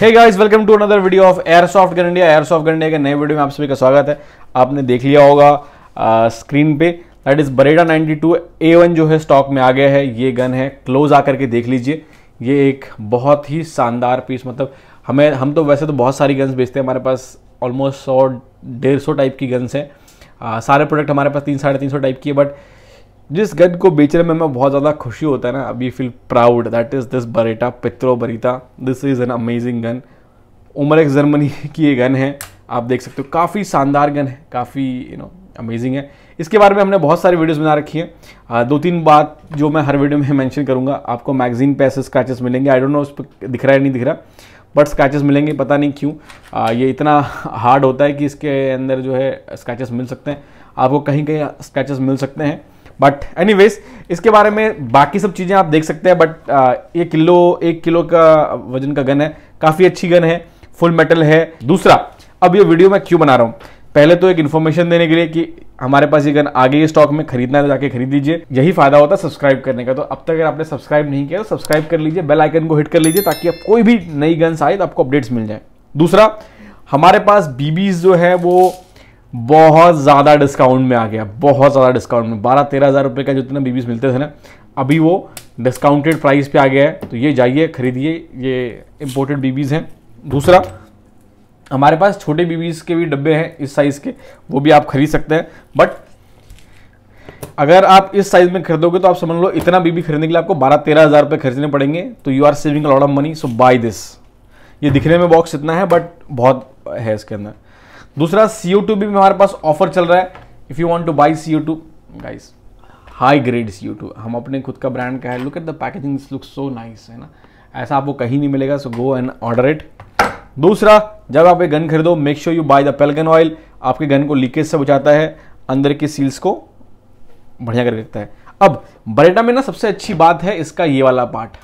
hey guys welcome to another video of airsoft gun India airsoft gun India के नए video में आप सभी का स्वागत है आपने देख लिया होगा स्क्रीन पे दैट इज़ बरेडा 92 वन जो है स्टॉक में आ गया है ये गन है क्लोज आकर के देख लीजिए ये एक बहुत ही शानदार पीस मतलब हमें हम तो वैसे तो बहुत सारी गन्स बेचते हैं हमारे पास ऑलमोस्ट सौ डेढ़ सौ टाइप की गन्स हैं सारे प्रोडक्ट हमारे पास तीन साढ़े तीन सौ टाइप की है बट जिस गन को बेचने में मैं बहुत ज़्यादा खुशी होता है ना we feel proud that is this Beretta Pietro Beretta this is an amazing gun उमर एक जर्मनी की ये गन है आप देख सकते हो काफ़ी शानदार गन है काफ़ी यू नो अमेजिंग है इसके बारे में हमने बहुत सारी वीडियोस बना रखी हैं दो तीन बात जो मैं हर वीडियो में मेंशन करूंगा आपको मैगजीन पे ऐसे स्क्रैचेस मिलेंगे आई डोंट नो उस पर दिख रहा है नहीं दिख रहा बट स्क्रैचेस मिलेंगे पता नहीं क्यों ये इतना हार्ड होता है कि इसके अंदर जो है स्क्रैचेस मिल सकते हैं आपको कहीं कहीं स्क्रैचेस मिल सकते हैं बट एनीवेज इसके बारे में बाकी सब चीज़ें आप देख सकते हैं बट ये किलो एक किलो का वजन का गन है काफ़ी अच्छी गन है फुल मेटल है दूसरा अब ये वीडियो मैं क्यों बना रहा हूँ पहले तो एक इन्फॉर्मेशन देने के लिए कि हमारे पास ये गन आगे ये स्टॉक में खरीदना है तो जाके खरीद लीजिए यही फायदा होता है सब्सक्राइब करने का तो अब तक अगर आपने सब्सक्राइब नहीं किया तो सब्सक्राइब कर लीजिए बेल आइकन को हिट कर लीजिए ताकि आप कोई भी नई गन्स आए तो आपको अपडेट्स मिल जाए दूसरा हमारे पास बीबीज जो है वो बहुत ज़्यादा डिस्काउंट में आ गया बहुत ज़्यादा डिस्काउंट में बारह तेरह हज़ार रुपये का इतना बीबीस मिलते थे ना अभी वो डिस्काउंटेड प्राइस पे आ गया है तो ये जाइए खरीदिए ये इम्पोर्टेड बीबीज़ हैं दूसरा हमारे पास छोटे बीबीज़ के भी डब्बे हैं इस साइज़ के वो भी आप खरीद सकते हैं बट अगर आप इस साइज में खरीदोगे तो आप समझ लो इतना बीबी खरीदने के लिए आपको बारह तेरह हज़ार रुपये खरीदने पड़ेंगे तो you are saving lot of money so buy this ये दिखने में बॉक्स इतना है बट बहुत है इसके अंदर दूसरा सीओ टू भी हमारे पास ऑफर चल रहा है if you want to buy CO two guys high grade CO two हम अपने खुद का ब्रांड का है look at the packaging look so nice है ना ऐसा आपको कहीं नहीं मिलेगा so go and order it दूसरा जब आप एक गन खरीदो make sure you buy the pellgun oil आपके गन को लीकेज से बचाता है अंदर के सील्स को बढ़िया कर रखता है अब बरेटा में ना सबसे अच्छी बात है इसका ये वाला पार्ट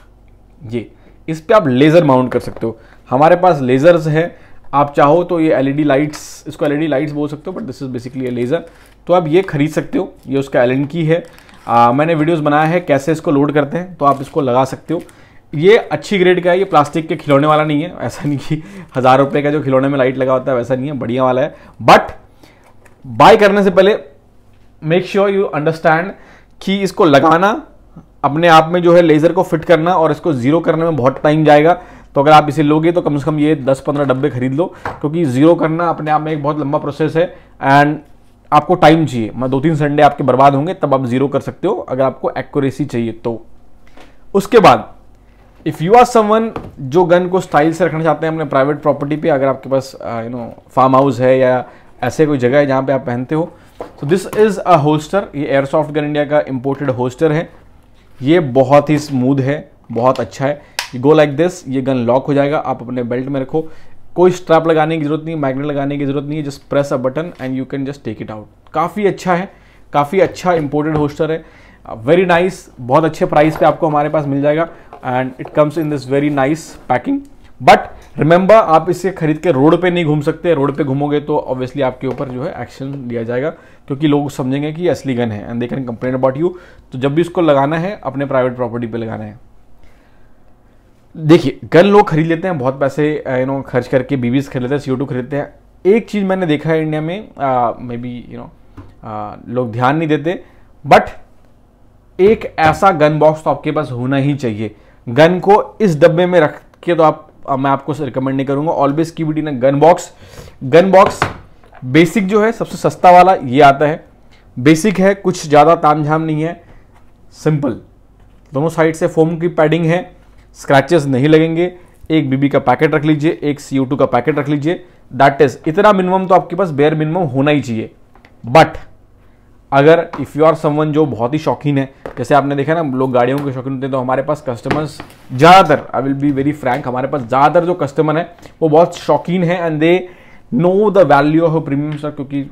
ये इस पर आप लेज़र माउंट कर सकते हो हमारे पास लेज़र्स है आप चाहो तो ये एलईडी लाइट्स e इसको एलईडी लाइट्स e बोल सकते हो but this is basically a laser तो आप ये खरीद सकते हो ये उसका एल e की है आ, मैंने वीडियोस बनाया है कैसे इसको लोड करते हैं तो आप इसको लगा सकते हो ये अच्छी ग्रेड का है ये प्लास्टिक के खिलौने वाला नहीं है ऐसा नहीं कि हज़ार रुपये का जो खिलौने में लाइट लगा होता है वैसा नहीं है बढ़िया वाला है बट बाय करने से पहले मेक श्योर यू अंडरस्टैंड कि इसको लगाना अपने आप में जो है लेज़र को फिट करना और इसको ज़ीरो करने में बहुत टाइम जाएगा तो अगर आप इसे लोगे तो कम से कम ये 10-15 डब्बे खरीद लो क्योंकि ज़ीरो करना अपने आप में एक बहुत लंबा प्रोसेस है एंड आपको टाइम चाहिए मैं दो तीन संडे आपके बर्बाद होंगे तब आप ज़ीरो कर सकते हो अगर आपको एक्यूरेसी चाहिए तो उसके बाद इफ़ यू आर समवन जो गन को स्टाइल से रखना चाहते हैं अपने प्राइवेट प्रॉपर्टी पे अगर आपके पास यू नो फार्म हाउस है या ऐसे कोई जगह है जहाँ पे आप पहनते हो तो दिस इज़ अ होस्टर ये एयरसॉफ्ट गन इंडिया का इम्पोर्टेड होस्टर है ये बहुत ही स्मूद है बहुत अच्छा है गो लाइक दिस ये गन लॉक हो जाएगा आप अपने बेल्ट में रखो कोई स्ट्रैप लगाने की जरूरत नहीं मैग्नेट लगाने की जरूरत नहीं है just press a button and you can just take it out काफ़ी अच्छा है काफ़ी अच्छा इंपोर्टेड होस्टर है वेरी नाइस nice, बहुत अच्छे प्राइस पे आपको हमारे पास मिल जाएगा and it comes in this very nice packing but remember आप इसे खरीद के रोड पे नहीं घूम सकते रोड पे घूमोगे तो ऑब्वियसली आपके ऊपर जो है एक्शन लिया जाएगा क्योंकि लोग समझेंगे कि असली गन है and they can complain about you तो जब भी इसको लगाना है अपने प्राइवेट प्रॉपर्टी पे लगाना है देखिए गन लोग खरीद लेते हैं बहुत पैसे यू नो खर्च करके बीबीज खरीद लेते हैं सी खरीदते हैं एक चीज़ मैंने देखा है इंडिया में मे बी यू नो लोग ध्यान नहीं देते बट एक ऐसा गन बॉक्स तो आपके पास होना ही चाहिए गन को इस डब्बे में रख के तो आप आ, मैं आपको रिकमेंड नहीं करूंगा ऑलवेज की वीडियो ना gun box gun box basic जो है सबसे सस्ता वाला ये आता है बेसिक है कुछ ज़्यादा ताम झाम नहीं है सिंपल दोनों साइड से फोम की पैडिंग है स्क्रैचेस नहीं लगेंगे एक बीबी का पैकेट रख लीजिए एक सी का पैकेट रख लीजिए दैट इज इतना मिनिमम तो आपके पास बेयर मिनिमम होना ही चाहिए बट अगर इफ़ यू आर समवन जो बहुत ही शौकीन है जैसे आपने देखा ना लोग गाड़ियों के शौकीन होते हैं तो हमारे पास कस्टमर्स ज़्यादातर I will be very frank हमारे पास ज़्यादातर जो कस्टमर हैं वो बहुत शौकीन है and they know the value of premium sir क्योंकि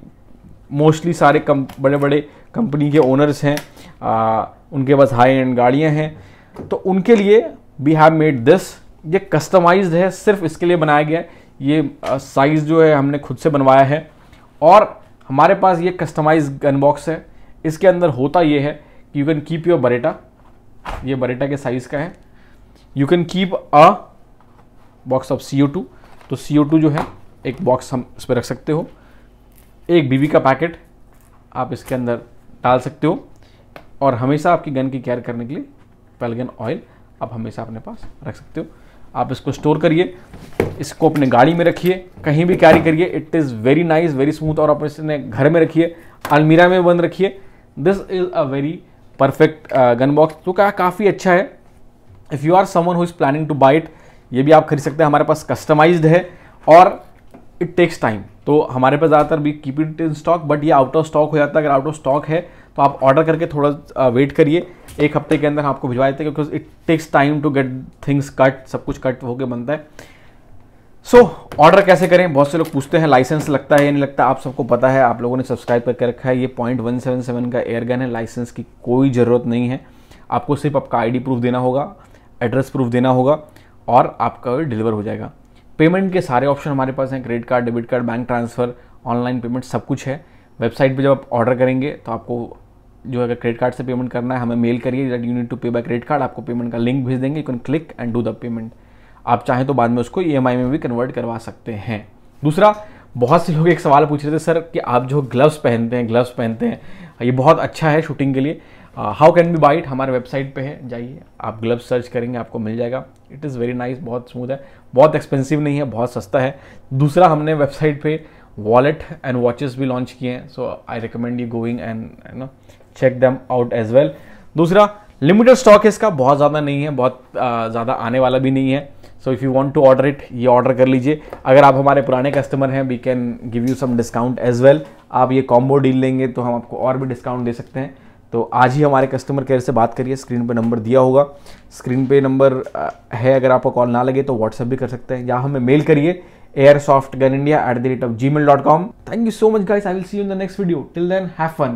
मोस्टली सारे कम बड़े बड़े कंपनी के ओनर्स हैं आ, उनके पास हाई एंड गाड़ियाँ हैं तो उनके लिए वी हैव मेड दिस ये कस्टमाइज्ड है सिर्फ इसके लिए बनाया गया है ये साइज़ जो है हमने खुद से बनवाया है और हमारे पास ये कस्टमाइज गन बॉक्स है इसके अंदर होता ये है कि you can keep your Beretta ये बरेटा के साइज़ का है you can keep a box of सी तो सी जो है एक बॉक्स हम इस पर रख सकते हो एक बीबी का पैकेट आप इसके अंदर डाल सकते हो और हमेशा आपकी गन की केयर करने के लिए पेलगन ऑयल आप हमेशा अपने पास रख सकते हो आप इसको स्टोर करिए इसको अपने गाड़ी में रखिए कहीं भी कैरी करिए it is very nice very smooth और आप इसने घर में रखिए अलमीरा में बंद रखिए this is a very perfect gun box तो क्या काफ़ी अच्छा है if you are someone who is planning to buy it ये भी आप खरीद सकते हैं हमारे पास कस्टमाइज है और इट टेक्स टाइम तो हमारे पास ज़्यादातर भी keep it in stock but ये आउट ऑफ स्टॉक हो जाता है अगर आउट ऑफ स्टॉक है तो आप ऑर्डर करके थोड़ा वेट uh, करिए एक हफ्ते के अंदर आपको भिजवा देते हैं because it takes time to get things cut सब कुछ कट होकर बनता है सो so, ऑर्डर कैसे करें बहुत से लोग पूछते हैं लाइसेंस लगता है या नहीं लगता आप सबको पता है आप लोगों ने सब्सक्राइब करके रखा है ये पॉइंट वन सेवन सेवन का एयरगन है लाइसेंस की कोई ज़रूरत नहीं है आपको सिर्फ आपका आईडी प्रूफ देना होगा एड्रेस प्रूफ देना होगा और आपका डिलीवर हो जाएगा पेमेंट के सारे ऑप्शन हमारे पास हैं credit card debit card bank transfer online payment सब कुछ है वेबसाइट पर जब आप ऑर्डर करेंगे तो आपको जो अगर क्रेडिट कार्ड से पेमेंट करना है हमें मेल करिए that you need to pay by credit card आपको पेमेंट का लिंक भेज देंगे you can click and do the payment आप चाहें तो बाद में उसको ई e में भी कन्वर्ट करवा सकते हैं दूसरा बहुत से लोग एक सवाल पूछ रहे थे सर कि आप जो ग्लव्स पहनते हैं ग्लव्स पहनते हैं ये बहुत अच्छा है शूटिंग के लिए हाउ कैन बी बाइट हमारे वेबसाइट पे है जाइए आप ग्लव्स सर्च करेंगे आपको मिल जाएगा इट इज़ वेरी नाइस बहुत स्मूथ है बहुत एक्सपेंसिव नहीं है बहुत सस्ता है दूसरा हमने वेबसाइट पे वॉलेट एंड वॉचेस भी लॉन्च किए हैं so I recommend you going and no check them out as well दूसरा लिमिटेड स्टॉक इसका बहुत ज़्यादा नहीं है बहुत ज़्यादा आने वाला भी नहीं है so if you want to order it ये ऑर्डर कर लीजिए अगर आप हमारे पुराने कस्टमर हैं we can give you some discount as well आप ये कॉम्बो डील लेंगे तो हम आपको और भी डिस्काउंट दे सकते हैं तो आज ही हमारे कस्टमर केयर से बात करिए स्क्रीन पे नंबर दिया होगा स्क्रीन पे नंबर है अगर आपको कॉल ना लगे तो व्हाट्सअप भी कर सकते हैं या हमें मेल करिए airsoft gun India at the rate of Gmail dot com thank you so much guys I will see you in the next video till then have fun